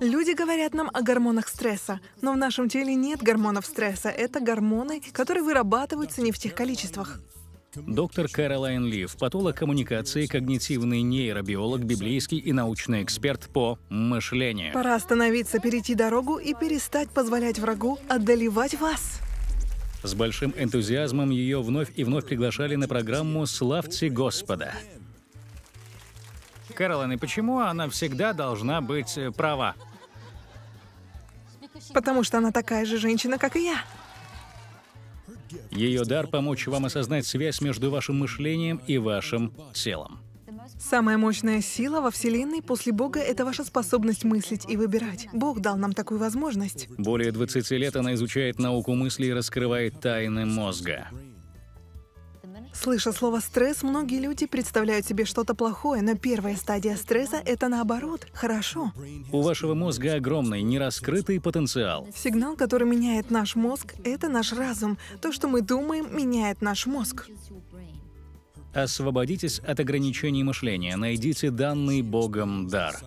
Люди говорят нам о гормонах стресса, но в нашем теле нет гормонов стресса. Это гормоны, которые вырабатываются не в тех количествах. Доктор Кэролайн Лив, патолог коммуникации, когнитивный нейробиолог, библейский и научный эксперт по мышлению. Пора остановиться, перейти дорогу и перестать позволять врагу одолевать вас. С большим энтузиазмом ее вновь и вновь приглашали на программу «Славьте Господа». Кэролин, и почему она всегда должна быть э, права? Потому что она такая же женщина, как и я. Ее дар помочь вам осознать связь между вашим мышлением и вашим телом. Самая мощная сила во Вселенной после Бога — это ваша способность мыслить и выбирать. Бог дал нам такую возможность. Более 20 лет она изучает науку мысли и раскрывает тайны мозга. Слыша слово «стресс», многие люди представляют себе что-то плохое, но первая стадия стресса — это наоборот, хорошо. У вашего мозга огромный нераскрытый потенциал. Сигнал, который меняет наш мозг, — это наш разум. То, что мы думаем, меняет наш мозг. Освободитесь от ограничений мышления, найдите данный Богом дар.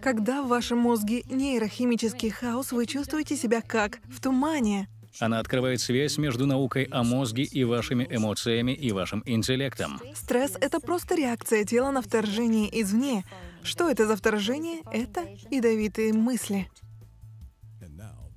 Когда в вашем мозге нейрохимический хаос, вы чувствуете себя как в тумане. Она открывает связь между наукой о мозге и вашими эмоциями и вашим интеллектом. Стресс — это просто реакция тела на вторжение извне. Что это за вторжение? Это ядовитые мысли.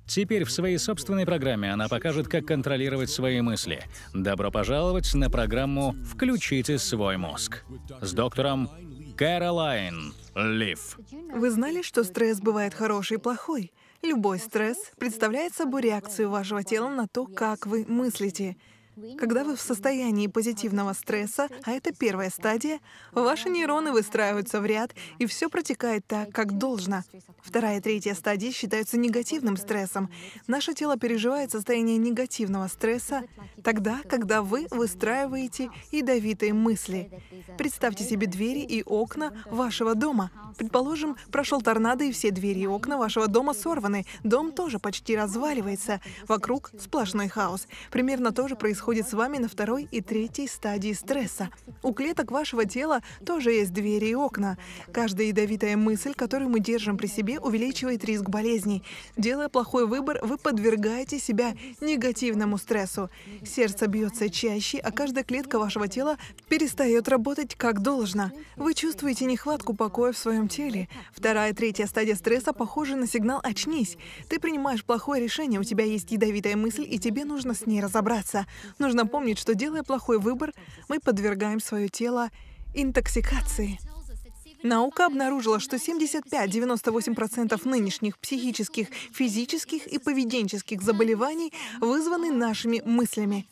Теперь в своей собственной программе она покажет, как контролировать свои мысли. Добро пожаловать на программу «Включите свой мозг» с доктором Кэролайн Лив. Вы знали, что стресс бывает хороший и плохой? Любой стресс представляет собой реакцию вашего тела на то, как вы мыслите. Когда вы в состоянии позитивного стресса, а это первая стадия, ваши нейроны выстраиваются в ряд, и все протекает так, как должно. Вторая и третья стадии считаются негативным стрессом. Наше тело переживает состояние негативного стресса тогда, когда вы выстраиваете ядовитые мысли. Представьте себе двери и окна вашего дома. Предположим, прошел торнадо, и все двери и окна вашего дома сорваны. Дом тоже почти разваливается. Вокруг сплошной хаос. Примерно то же происходит происходит с вами на второй и третьей стадии стресса. У клеток вашего тела тоже есть двери и окна. Каждая ядовитая мысль, которую мы держим при себе, увеличивает риск болезней. Делая плохой выбор, вы подвергаете себя негативному стрессу. Сердце бьется чаще, а каждая клетка вашего тела перестает работать как должно. Вы чувствуете нехватку покоя в своем теле. Вторая и третья стадия стресса похожи на сигнал «очнись». Ты принимаешь плохое решение, у тебя есть ядовитая мысль, и тебе нужно с ней разобраться. Нужно помнить, что делая плохой выбор, мы подвергаем свое тело интоксикации. Наука обнаружила, что 75-98% нынешних психических, физических и поведенческих заболеваний вызваны нашими мыслями.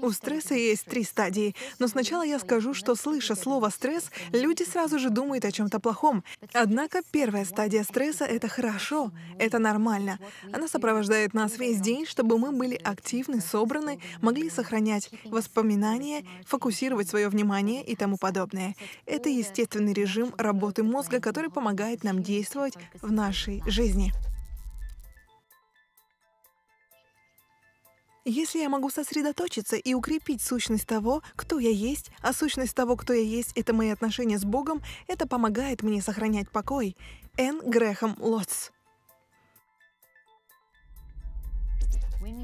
У стресса есть три стадии, но сначала я скажу, что, слыша слово «стресс», люди сразу же думают о чем-то плохом. Однако первая стадия стресса — это хорошо, это нормально. Она сопровождает нас весь день, чтобы мы были активны, собраны, могли сохранять воспоминания, фокусировать свое внимание и тому подобное. Это естественный режим работы мозга, который помогает нам действовать в нашей жизни. Если я могу сосредоточиться и укрепить сущность того, кто я есть, а сущность того, кто я есть, это мои отношения с Богом, это помогает мне сохранять покой. Н. Грэхэм Лотс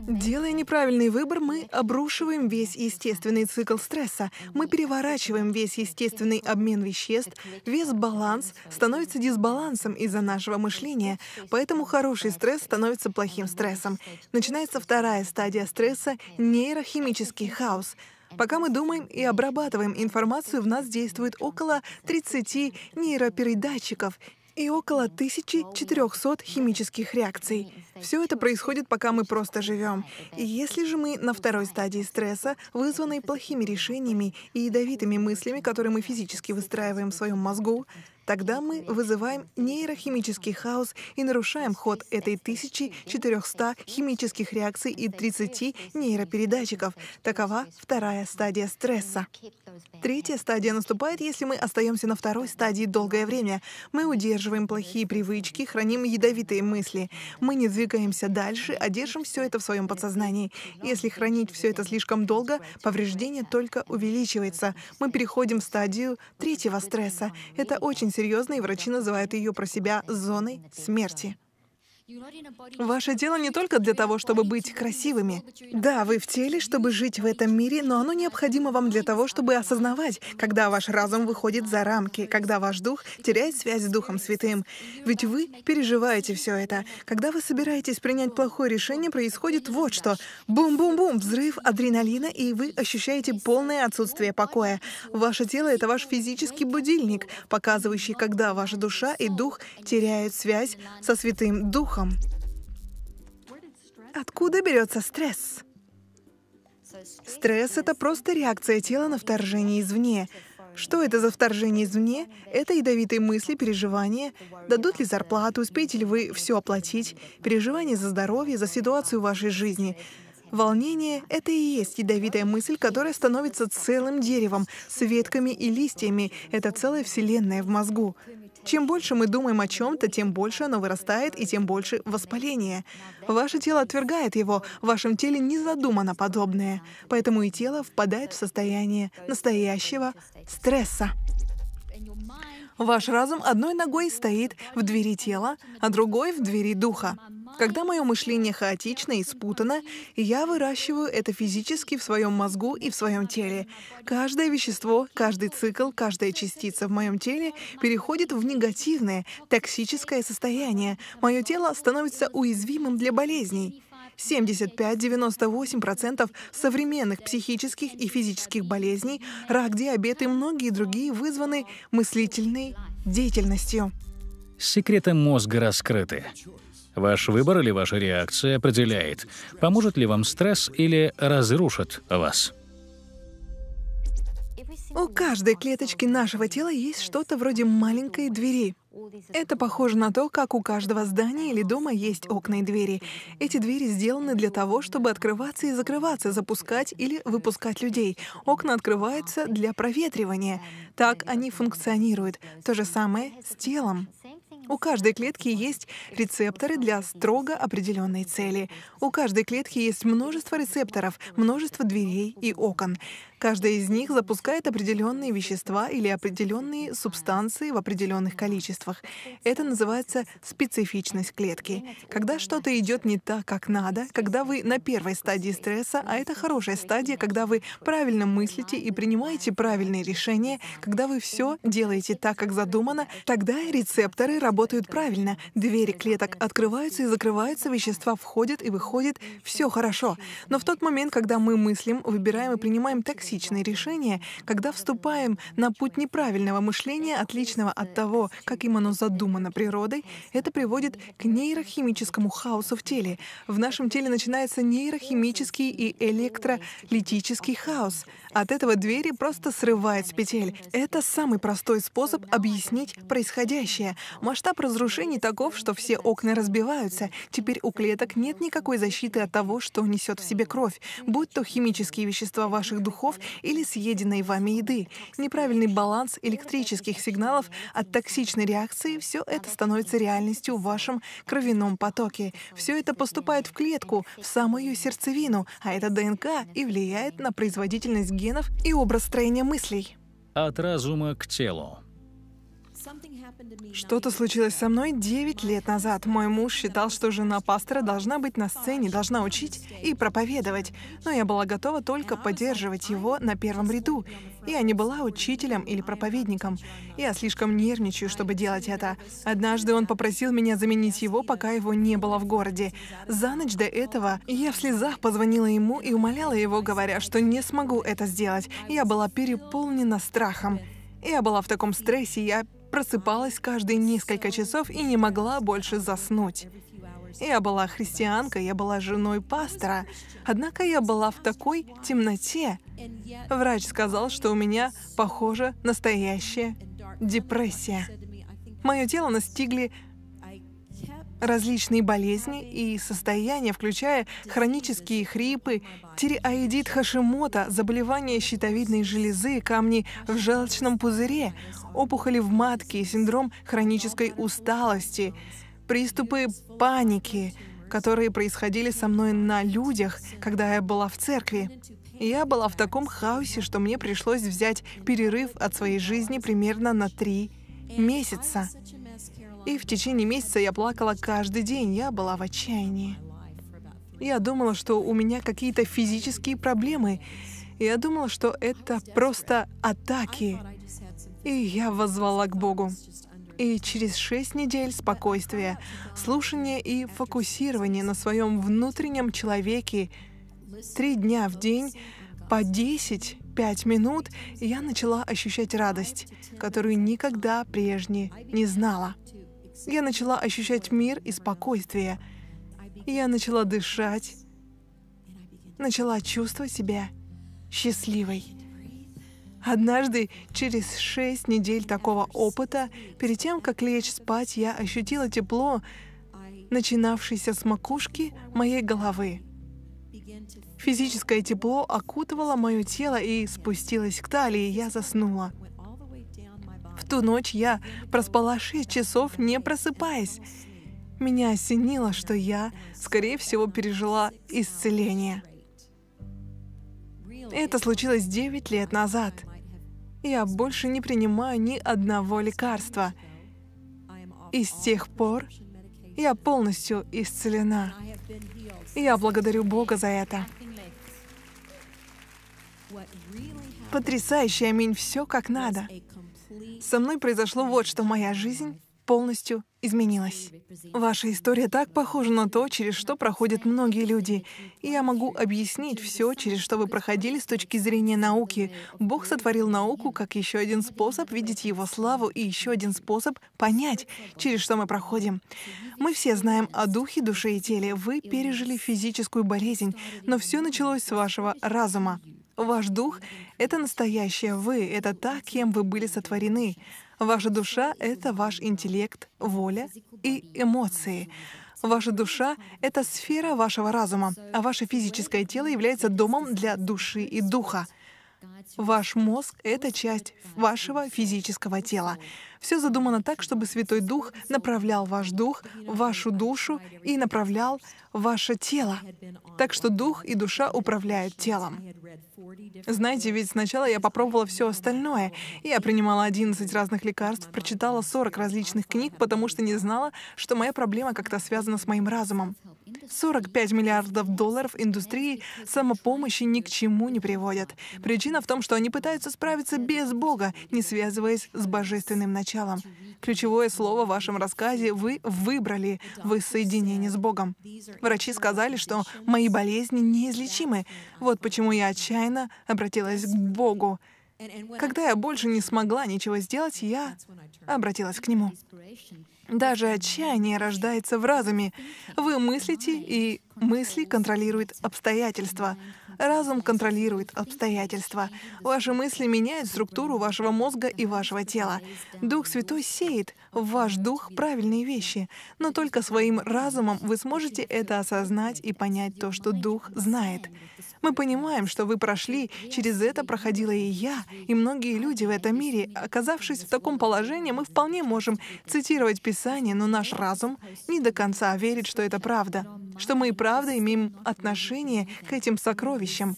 Делая неправильный выбор, мы обрушиваем весь естественный цикл стресса. Мы переворачиваем весь естественный обмен веществ. Весь баланс становится дисбалансом из-за нашего мышления. Поэтому хороший стресс становится плохим стрессом. Начинается вторая стадия стресса — нейрохимический хаос — Пока мы думаем и обрабатываем информацию, в нас действует около 30 нейропередатчиков, и около 1400 химических реакций. Все это происходит, пока мы просто живем. И если же мы на второй стадии стресса, вызванной плохими решениями и ядовитыми мыслями, которые мы физически выстраиваем в своем мозгу, тогда мы вызываем нейрохимический хаос и нарушаем ход этой 1400 химических реакций и 30 нейропередатчиков. Такова вторая стадия стресса. Третья стадия наступает, если мы остаемся на второй стадии долгое время. Мы удерживаем плохие привычки, храним ядовитые мысли. Мы не двигаемся дальше, а держим все это в своем подсознании. Если хранить все это слишком долго, повреждение только увеличивается. Мы переходим в стадию третьего стресса. Это очень серьезно, и врачи называют ее про себя зоной смерти. Ваше тело не только для того, чтобы быть красивыми. Да, вы в теле, чтобы жить в этом мире, но оно необходимо вам для того, чтобы осознавать, когда ваш разум выходит за рамки, когда ваш дух теряет связь с Духом Святым. Ведь вы переживаете все это. Когда вы собираетесь принять плохое решение, происходит вот что. Бум-бум-бум, взрыв адреналина, и вы ощущаете полное отсутствие покоя. Ваше тело — это ваш физический будильник, показывающий, когда ваша душа и дух теряют связь со Святым Духом воздухом. Откуда берется стресс? Стресс — это просто реакция тела на вторжение извне. Что это за вторжение извне? Это ядовитые мысли, переживания. Дадут ли зарплату, успеете ли вы все оплатить? Переживания за здоровье, за ситуацию в вашей жизни. Волнение — это и есть ядовитая мысль, которая становится целым деревом, с ветками и листьями. Это целая вселенная в мозгу. Чем больше мы думаем о чем-то, тем больше оно вырастает и тем больше воспаление. Ваше тело отвергает его, в вашем теле не задумано подобное. Поэтому и тело впадает в состояние настоящего стресса. Ваш разум одной ногой стоит в двери тела, а другой в двери духа. Когда мое мышление хаотично и спутано, я выращиваю это физически в своем мозгу и в своем теле. Каждое вещество, каждый цикл, каждая частица в моем теле переходит в негативное, токсическое состояние. Мое тело становится уязвимым для болезней. 75-98% современных психических и физических болезней, рак, диабет и многие другие вызваны мыслительной деятельностью. Секреты мозга раскрыты. Ваш выбор или ваша реакция определяет, поможет ли вам стресс или разрушит вас. У каждой клеточки нашего тела есть что-то вроде маленькой двери. Это похоже на то, как у каждого здания или дома есть окна и двери. Эти двери сделаны для того, чтобы открываться и закрываться, запускать или выпускать людей. Окна открываются для проветривания. Так они функционируют. То же самое с телом. У каждой клетки есть рецепторы для строго определенной цели. У каждой клетки есть множество рецепторов, множество дверей и окон. Каждая из них запускает определенные вещества или определенные субстанции в определенных количествах. Это называется специфичность клетки. Когда что-то идет не так, как надо, когда вы на первой стадии стресса, а это хорошая стадия, когда вы правильно мыслите и принимаете правильные решения, когда вы все делаете так, как задумано, тогда рецепторы работают правильно. Двери клеток открываются и закрываются, вещества входят и выходят, все хорошо. Но в тот момент, когда мы мыслим, выбираем и принимаем токсичные хаотичные решения, когда вступаем на путь неправильного мышления, отличного от того, каким оно задумано природой, это приводит к нейрохимическому хаосу в теле. В нашем теле начинается нейрохимический и электролитический хаос. От этого двери просто срывает с петель. Это самый простой способ объяснить происходящее. Масштаб разрушений таков, что все окна разбиваются. Теперь у клеток нет никакой защиты от того, что несет в себе кровь, будь то химические вещества ваших духов сигналов или съеденной вами еды, неправильный баланс электрических сигналов от токсичной реакции — все это становится реальностью в вашем кровяном потоке. Все это поступает в клетку, в самую сердцевину, а это ДНК и влияет на производительность генов и образ строения мыслей. От разума к телу. Что-то случилось со мной 9 лет назад. Мой муж считал, что жена пастора должна быть на сцене, должна учить и проповедовать. Но я была готова только поддерживать его на первом ряду. Я не была учителем или проповедником. Я слишком нервничаю, чтобы делать это. Однажды он попросил меня заменить его, пока его не было в городе. За ночь до этого я в слезах позвонила ему и умоляла его, говоря, что не смогу это сделать. Я была переполнена страхом. Я была в таком стрессе, я просыпалась каждые несколько часов и не могла больше заснуть. Я была христианкой, я была женой пастора, однако я была в такой темноте. Врач сказал, что у меня, похоже, настоящая депрессия. Мое тело настигли различные болезни и состояния, включая хронические хрипы, тиреоидит Хашимота, заболевания щитовидной железы, камни в желчном пузыре, опухоли в матке, синдром хронической усталости, приступы паники, которые происходили со мной на людях, когда я была в церкви. Я была в таком хаосе, что мне пришлось взять перерыв от своей жизни примерно на три месяца. И в течение месяца я плакала каждый день, я была в отчаянии. Я думала, что у меня какие-то физические проблемы. Я думала, что это просто атаки. И я возвала к Богу. И через шесть недель спокойствия, слушания и фокусирования на своем внутреннем человеке три дня в день по десять пять минут я начала ощущать радость, которую никогда прежде не знала. Я начала ощущать мир и спокойствие. Я начала дышать. Начала чувствовать себя счастливой. Однажды, через шесть недель такого опыта, перед тем, как лечь спать, я ощутила тепло, начинавшееся с макушки моей головы. Физическое тепло окутывало мое тело и спустилось к талии, и я заснула. Ту ночь я проспала шесть часов, не просыпаясь. Меня осенило, что я, скорее всего, пережила исцеление. Это случилось 9 лет назад. Я больше не принимаю ни одного лекарства. И с тех пор я полностью исцелена. Я благодарю Бога за это. Потрясающий аминь, все как надо. Со мной произошло вот что. Моя жизнь полностью изменилась. Ваша история так похожа на то, через что проходят многие люди. И я могу объяснить все, через что вы проходили с точки зрения науки. Бог сотворил науку как еще один способ видеть Его славу и еще один способ понять, через что мы проходим. Мы все знаем о духе, душе и теле. Вы пережили физическую болезнь, но все началось с вашего разума. Ваш дух — это настоящее вы, это та, кем вы были сотворены. Ваша душа — это ваш интеллект, воля и эмоции. Ваша душа — это сфера вашего разума, а ваше физическое тело является домом для души и духа. Ваш мозг — это часть вашего физического тела. Все задумано так, чтобы Святой Дух направлял ваш дух, вашу душу и направлял ваше тело. Так что дух и душа управляют телом. Знаете, ведь сначала я попробовала все остальное. Я принимала 11 разных лекарств, прочитала 40 различных книг, потому что не знала, что моя проблема как-то связана с моим разумом. 45 миллиардов долларов индустрии самопомощи ни к чему не приводят. Причина в том, что они пытаются справиться без Бога, не связываясь с божественным началом. Ключевое слово в вашем рассказе вы выбрали воссоединение с Богом. Врачи сказали, что мои болезни неизлечимы. Вот почему я отчаянно обратилась к Богу. Когда я больше не смогла ничего сделать, я обратилась к нему. Даже отчаяние рождается в разуме. Вы мыслите, и мысли контролируют обстоятельства. Разум контролирует обстоятельства. Ваши мысли меняют структуру вашего мозга и вашего тела. Дух Святой сеет в ваш дух правильные вещи, но только своим разумом вы сможете это осознать и понять то, что Дух знает. Мы понимаем, что вы прошли, через это проходила и я, и многие люди в этом мире. Оказавшись в таком положении, мы вполне можем цитировать Писание, но наш разум не до конца верит, что это правда, что мы и правда имеем отношение к этим сокровищам.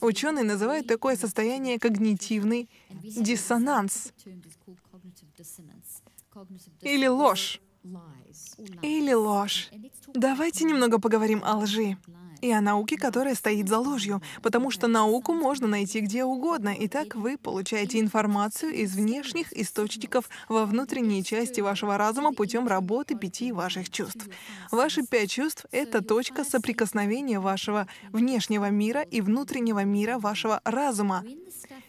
Ученые называют такое состояние когнитивный диссонанс или ложь. Или ложь. Давайте немного поговорим о лжи и о науке, которая стоит за ложью, потому что науку можно найти где угодно, и так вы получаете информацию из внешних источников во внутренней части вашего разума путем работы пяти ваших чувств. Ваши пять чувств — это точка соприкосновения вашего внешнего мира и внутреннего мира вашего разума.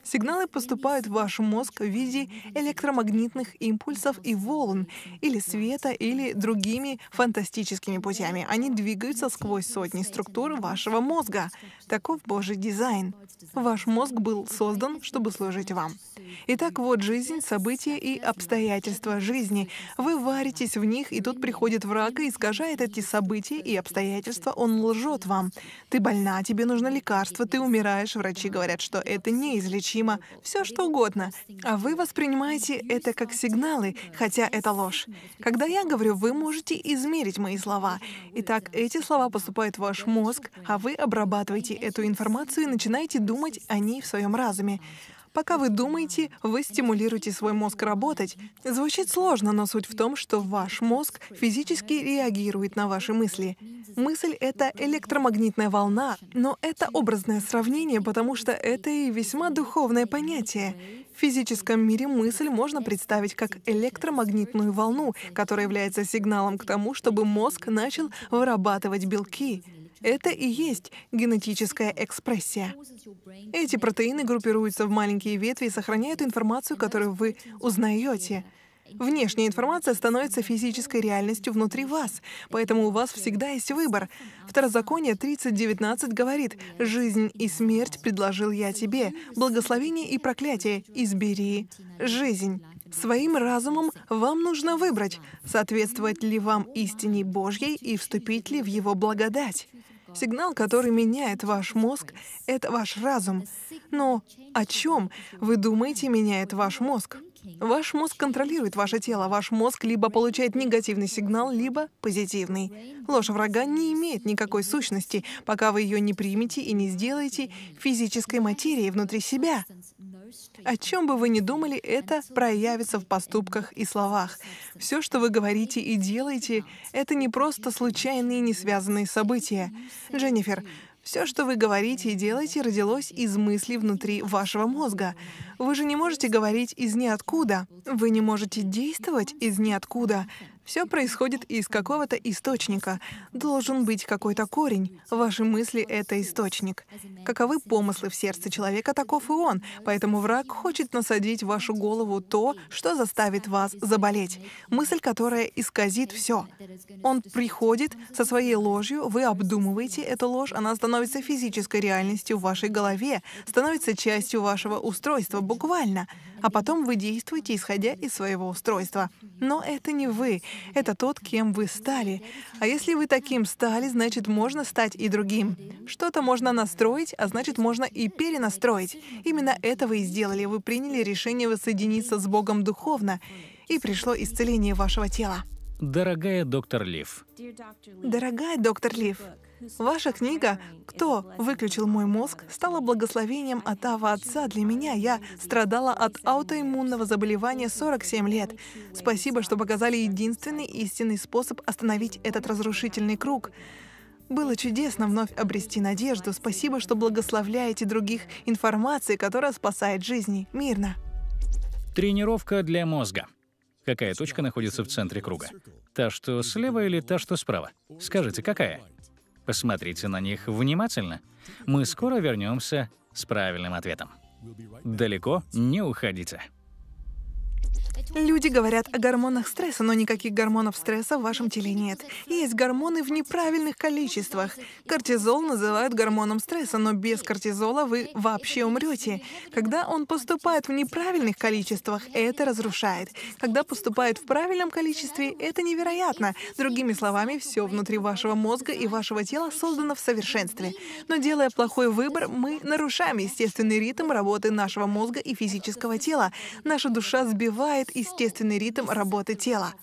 Сигналы поступают в ваш мозг в виде электромагнитных импульсов и волн, или света, или другими фантастическими путями. Они двигаются сквозь сотни структур вашего мозга. Таков Божий дизайн. Ваш мозг был создан, чтобы служить вам. Итак, вот жизнь, события и обстоятельства жизни. Вы варитесь в них, и тут приходит враг и искажает эти события и обстоятельства. Он лжет вам. Ты больна, тебе нужно лекарство, ты умираешь. Врачи говорят, что это неизлечимо значимо, все что угодно, а вы воспринимаете это как сигналы, хотя это ложь. Когда я говорю, вы можете измерить мои слова. Итак, эти слова поступают в ваш мозг, а вы обрабатываете эту информацию и начинаете думать о ней в своем разуме. Пока вы думаете, вы стимулируете свой мозг работать. Звучит сложно, но суть в том, что ваш мозг физически реагирует на ваши мысли. Мысль — это электромагнитная волна, но это образное сравнение, потому что это и весьма духовное понятие. В физическом мире мысль можно представить как электромагнитную волну, которая является сигналом к тому, чтобы мозг начал вырабатывать белки — это и есть генетическая экспрессия. Эти протеины группируются в маленькие ветви и сохраняют информацию, которую вы узнаете. Внешняя информация становится физической реальностью внутри вас, поэтому у вас всегда есть выбор. Второзаконие 30.19 говорит «Жизнь и смерть предложил я тебе, благословение и проклятие, избери жизнь». Своим разумом вам нужно выбрать, соответствовать ли вам истине Божьей и вступить ли в Его благодать. Сигнал, который а меняет ваш мозг, — это ваш разум. Но о чем, вы думаете, меняет ваш мозг? Ваш мозг контролирует ваше тело. Ваш мозг либо получает негативный сигнал, либо позитивный. Ложь врага не имеет никакой сущности, пока вы ее не примете и не сделаете физической материей внутри себя. О чем бы вы ни думали, это проявится в поступках и словах. Все, что вы говорите и делаете, это не просто случайные, и не связанные события. Дженнифер, все, что вы говорите и делаете, родилось из мыслей внутри вашего мозга. Вы же не можете говорить из ниоткуда. Вы не можете действовать из ниоткуда. Все происходит из какого-то источника. Должен быть какой-то корень. Ваши мысли — это источник. Каковы помыслы в сердце человека, таков и он. Поэтому враг хочет насадить в вашу голову то, что заставит вас заболеть. Мысль, которая исказит все. Он приходит со своей ложью, вы обдумываете эту ложь, она становится физической реальностью в вашей голове, становится частью вашего устройства, буквально — а потом вы действуете, исходя из своего устройства. Но это не вы, это тот, кем вы стали. А если вы таким стали, значит, можно стать и другим. Что-то можно настроить, а значит, можно и перенастроить. Именно это вы и сделали. Вы приняли решение воссоединиться с Богом духовно, и пришло исцеление вашего тела. Дорогая доктор Лив. Дорогая доктор Лив, ваша книга «Кто выключил мой мозг» стала благословением от Ава Отца для меня. Я страдала от аутоиммунного заболевания 47 лет. Спасибо, что показали единственный истинный способ остановить этот разрушительный круг. Было чудесно вновь обрести надежду. Спасибо, что благословляете других информацией, которая спасает жизни. Мирно. Тренировка для мозга. Какая точка находится в центре круга? Та, что слева или та, что справа? Скажите, какая? Посмотрите на них внимательно. Мы скоро вернемся с правильным ответом. Далеко не уходите. Люди говорят о гормонах стресса, но никаких гормонов стресса в вашем теле нет. Есть гормоны в неправильных количествах. Кортизол называют гормоном стресса, но без кортизола вы вообще умрете. Когда он поступает в неправильных количествах, это разрушает. Когда поступает в правильном количестве, это невероятно. Другими словами, все внутри вашего мозга и вашего тела создано в совершенстве. Но делая плохой выбор, мы нарушаем естественный ритм работы нашего мозга и физического тела. Наша душа сбивает нарушает естественный ритм работы тела.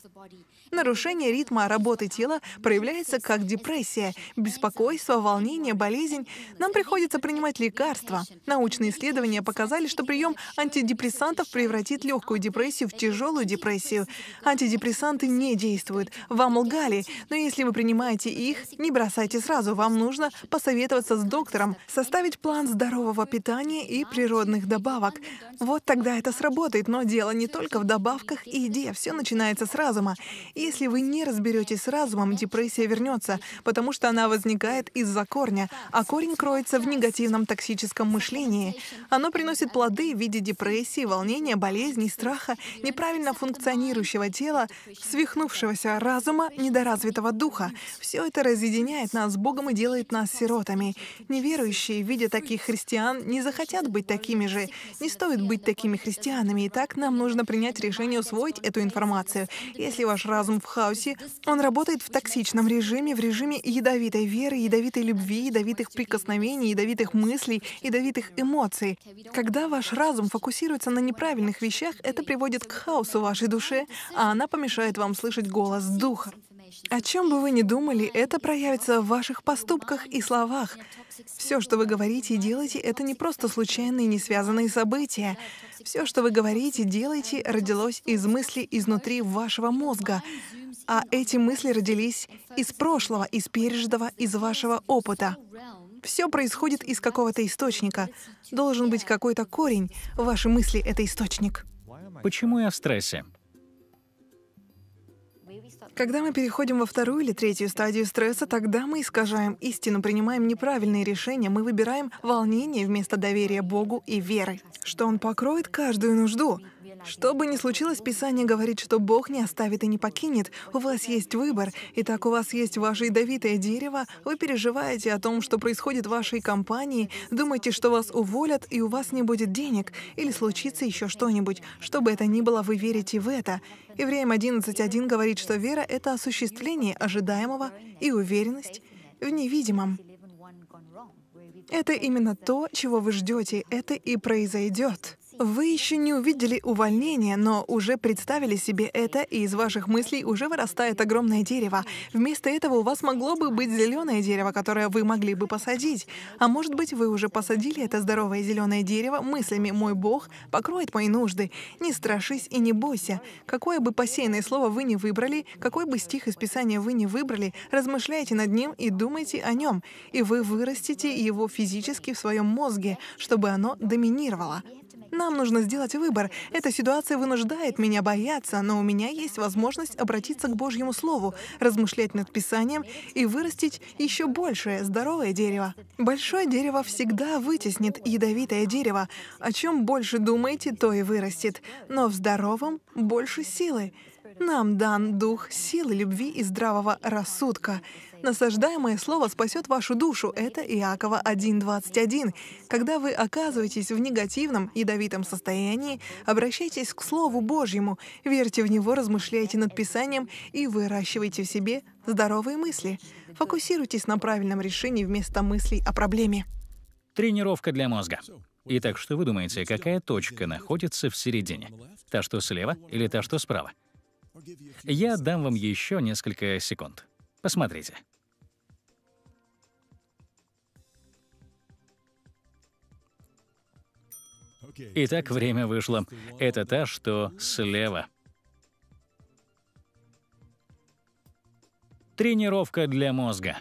Нарушение ритма работы тела проявляется как депрессия, беспокойство, волнение, болезнь. Нам приходится принимать лекарства. Научные исследования показали, что прием антидепрессантов превратит легкую депрессию в тяжелую депрессию. Антидепрессанты не действуют. Вам лгали, но если вы принимаете их, не бросайте сразу. Вам нужно посоветоваться с доктором, составить план здорового питания и природных добавок. Вот тогда это сработает, но дело не только в добавках и еде. Все начинается с разума. Если вы не разберетесь с разумом, депрессия вернется, потому что она возникает из-за корня, а корень кроется в негативном токсическом мышлении. Оно приносит плоды в виде депрессии, волнения, болезней, страха, неправильно функционирующего тела, свихнувшегося разума, недоразвитого духа. Все это разъединяет нас с Богом и делает нас сиротами. Неверующие, видя таких христиан, не захотят быть такими же. Не стоит быть такими христианами, и так нам нужно принять решение усвоить эту информацию. Если ваш разум разум в хаосе. Он работает в токсичном режиме, в режиме ядовитой веры, ядовитой любви, ядовитых прикосновений, ядовитых мыслей, ядовитых эмоций. Когда ваш разум фокусируется на неправильных вещах, это приводит к хаосу вашей душе, а она помешает вам слышать голос Духа. О чем бы вы ни думали, это проявится в ваших поступках и словах. Все, что вы говорите и делаете, это не просто случайные, не связанные события. Все, что вы говорите, и делаете, родилось из мыслей изнутри вашего мозга. А эти мысли родились из прошлого, из пережитого, из вашего опыта. Все происходит из какого-то источника. Должен быть какой-то корень. Ваши мысли — это источник. Почему я в стрессе? Когда мы переходим во вторую или третью стадию стресса, тогда мы искажаем истину, принимаем неправильные решения, мы выбираем волнение вместо доверия Богу и веры, что Он покроет каждую нужду — что бы ни случилось, Писание говорит, что Бог не оставит и не покинет. У вас есть выбор. Итак, у вас есть ваше ядовитое дерево. Вы переживаете о том, что происходит в вашей компании, думаете, что вас уволят, и у вас не будет денег, или случится еще что-нибудь. Что бы это ни было, вы верите в это. Евреям 11.1 говорит, что вера — это осуществление ожидаемого и уверенность в невидимом. Это именно то, чего вы ждете, это и произойдет. Вы еще не увидели увольнение, но уже представили себе это, и из ваших мыслей уже вырастает огромное дерево. Вместо этого у вас могло бы быть зеленое дерево, которое вы могли бы посадить. А может быть, вы уже посадили это здоровое зеленое дерево мыслями «Мой Бог покроет мои нужды». Не страшись и не бойся. Какое бы посеянное слово вы не выбрали, какой бы стих из Писания вы не выбрали, размышляйте над ним и думайте о нем. И вы вырастите его физически в своем мозге, чтобы оно доминировало. Нам нужно сделать выбор. Эта ситуация вынуждает меня бояться, но у меня есть возможность обратиться к Божьему Слову, размышлять над Писанием и вырастить еще большее здоровое дерево. Большое дерево всегда вытеснит ядовитое дерево. О чем больше думаете, то и вырастет. Но в здоровом больше силы. Нам дан дух силы, любви и здравого рассудка. Насаждаемое слово спасет вашу душу. Это Иакова 1.21. Когда вы оказываетесь в негативном, ядовитом состоянии, обращайтесь к Слову Божьему, верьте в него, размышляйте над Писанием и выращивайте в себе здоровые мысли. Фокусируйтесь на правильном решении вместо мыслей о проблеме. Тренировка для мозга. Итак, что вы думаете, какая точка находится в середине? Та, что слева или та, что справа? Я дам вам еще несколько секунд. Посмотрите. Итак, время вышло. Это та, что слева. Тренировка для мозга.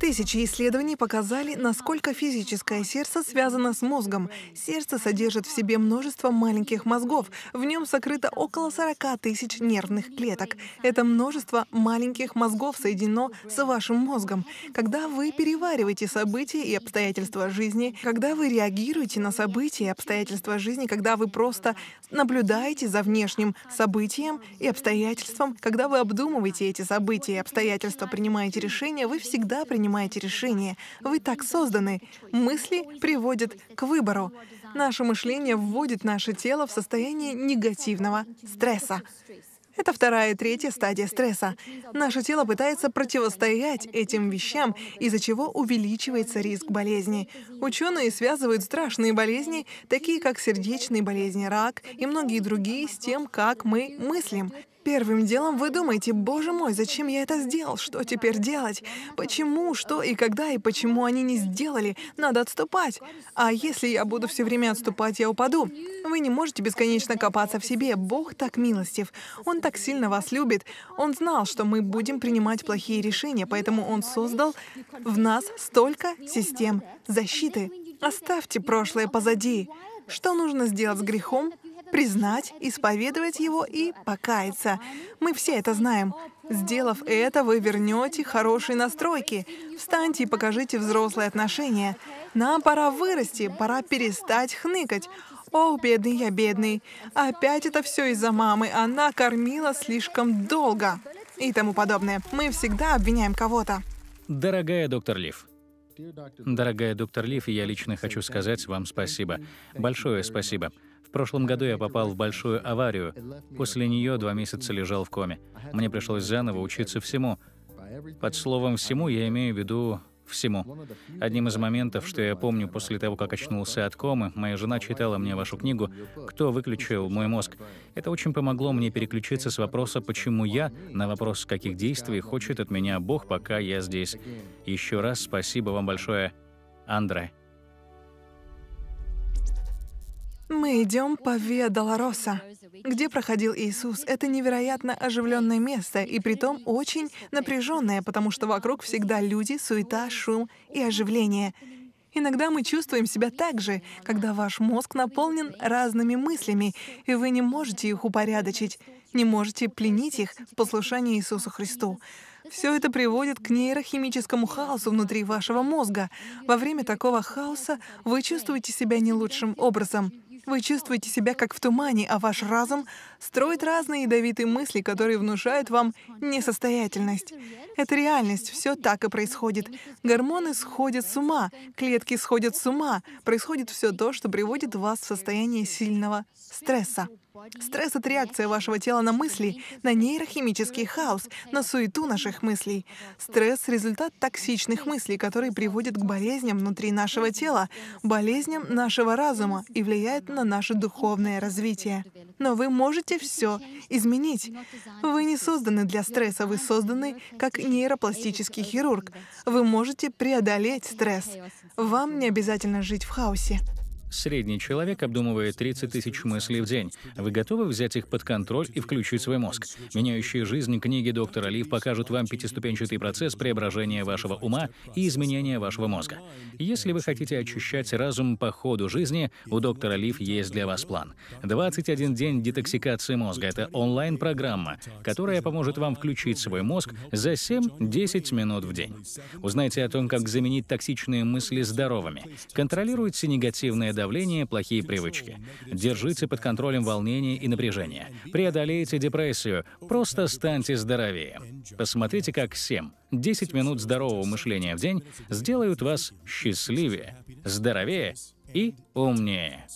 Тысячи исследований показали, насколько физическое сердце связано с мозгом. Сердце содержит в себе множество маленьких мозгов. В нем сокрыто около 40 тысяч нервных клеток. Это множество маленьких мозгов соединено с вашим мозгом. Когда вы перевариваете события и обстоятельства жизни, когда вы реагируете на события и обстоятельства жизни, когда вы просто наблюдаете за внешним событием и обстоятельством, когда вы обдумываете эти события и обстоятельства, принимаете решения, вы всегда принимаете принимаете решения? Вы так созданы. Мысли приводят к выбору. Наше мышление вводит наше тело в состояние негативного стресса. Это вторая и третья стадия стресса. Наше тело пытается противостоять этим вещам, из-за чего увеличивается риск болезни. Ученые связывают страшные болезни, такие как сердечные болезни, рак и многие другие, с тем, как мы мыслим. Первым делом вы думаете, боже мой, зачем я это сделал, что теперь делать, почему, что и когда, и почему они не сделали, надо отступать. А если я буду все время отступать, я упаду. Вы не можете бесконечно копаться в себе, Бог так милостив, Он так сильно вас любит, Он знал, что мы будем принимать плохие решения, поэтому Он создал в нас столько систем защиты. Оставьте прошлое позади. Что нужно сделать с грехом, признать, исповедовать его и покаяться. Мы все это знаем. Сделав это, вы вернете хорошие настройки. Встаньте и покажите взрослые отношения. Нам пора вырасти, пора перестать хныкать. «О, бедный я, бедный! Опять это все из-за мамы. Она кормила слишком долго!» и тому подобное. Мы всегда обвиняем кого-то. Дорогая доктор Лив, Дорогая доктор Лив, я лично хочу сказать вам спасибо. Большое спасибо. В прошлом году я попал в большую аварию. После нее два месяца лежал в коме. Мне пришлось заново учиться всему. Под словом «всему» я имею в виду всему. Одним из моментов, что я помню после того, как очнулся от комы, моя жена читала мне вашу книгу «Кто выключил мой мозг?». Это очень помогло мне переключиться с вопроса «почему я?» на вопрос «каких действий хочет от меня Бог, пока я здесь?». Еще раз спасибо вам большое, Андре. Мы идем по Виа Долороса, где проходил Иисус. Это невероятно оживленное место, и притом очень напряженное, потому что вокруг всегда люди, суета, шум и оживление. Иногда мы чувствуем себя так же, когда ваш мозг наполнен разными мыслями, и вы не можете их упорядочить, не можете пленить их в послушании Иисусу Христу. Все это приводит к нейрохимическому хаосу внутри вашего мозга. Во время такого хаоса вы чувствуете себя не лучшим образом. Вы чувствуете себя как в тумане, а ваш разум строит разные ядовитые мысли, которые внушают вам несостоятельность. Это реальность, все так и происходит. Гормоны сходят с ума, клетки сходят с ума, происходит все то, что приводит вас в состояние сильного стресса. Стресс — это реакция вашего тела на мысли, на нейрохимический хаос, на суету наших мыслей. Стресс — результат токсичных мыслей, которые приводят к болезням внутри нашего тела, болезням нашего разума и влияет на наше духовное развитие. Но вы можете все изменить. Вы не созданы для стресса, вы созданы как нейропластический хирург. Вы можете преодолеть стресс. Вам не обязательно жить в хаосе. Средний человек обдумывает 30 тысяч мыслей в день. Вы готовы взять их под контроль и включить свой мозг? Меняющие жизнь книги доктора Лив покажут вам пятиступенчатый процесс преображения вашего ума и изменения вашего мозга. Если вы хотите очищать разум по ходу жизни, у доктора Лив есть для вас план. 21 день детоксикации мозга — это онлайн-программа, которая поможет вам включить свой мозг за 7-10 минут в день. Узнайте о том, как заменить токсичные мысли здоровыми. Контролируйте негативные давление, плохие привычки. Держите под контролем волнение и напряжение. Преодолейте депрессию. Просто станьте здоровее. Посмотрите, как 7, 10 минут здорового мышления в день сделают вас счастливее, здоровее и умнее.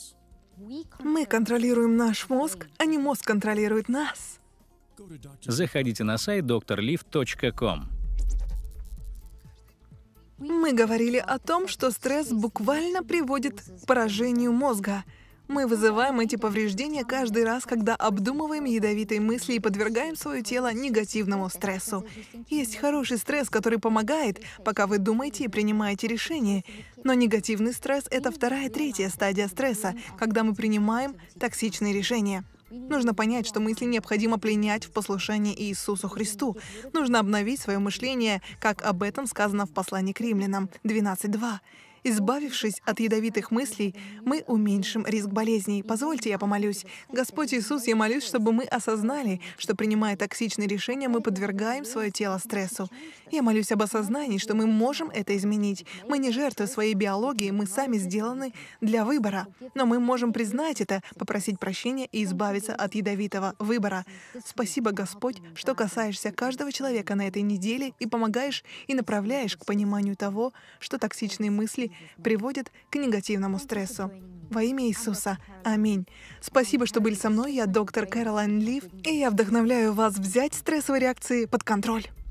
Мы контролируем наш мозг, а не мозг контролирует нас. Заходите на сайт drlift.com. Мы говорили о том, что стресс буквально приводит к поражению мозга. Мы вызываем эти повреждения каждый раз, когда обдумываем ядовитые мысли и подвергаем свое тело негативному стрессу. Есть хороший стресс, который помогает, пока вы думаете и принимаете решения. Но негативный стресс — это вторая-третья стадия стресса, когда мы принимаем токсичные решения. Нужно понять, что мысли необходимо пленять в послушании Иисусу Христу. Нужно обновить свое мышление, как об этом сказано в послании к римлянам 12.2. Избавившись от ядовитых мыслей, мы уменьшим риск болезней. Позвольте, я помолюсь. Господь Иисус, я молюсь, чтобы мы осознали, что, принимая токсичные решения, мы подвергаем свое тело стрессу. Я молюсь об осознании, что мы можем это изменить. Мы не жертвы своей биологии, мы сами сделаны для выбора. Но мы можем признать это, попросить прощения и избавиться от ядовитого выбора. Спасибо, Господь, что касаешься каждого человека на этой неделе и помогаешь и направляешь к пониманию того, что токсичные мысли приводит к негативному стрессу. Во имя Иисуса. Аминь. Спасибо, что были со мной. Я доктор Кэролайн Лив, и я вдохновляю вас взять стрессовые реакции под контроль.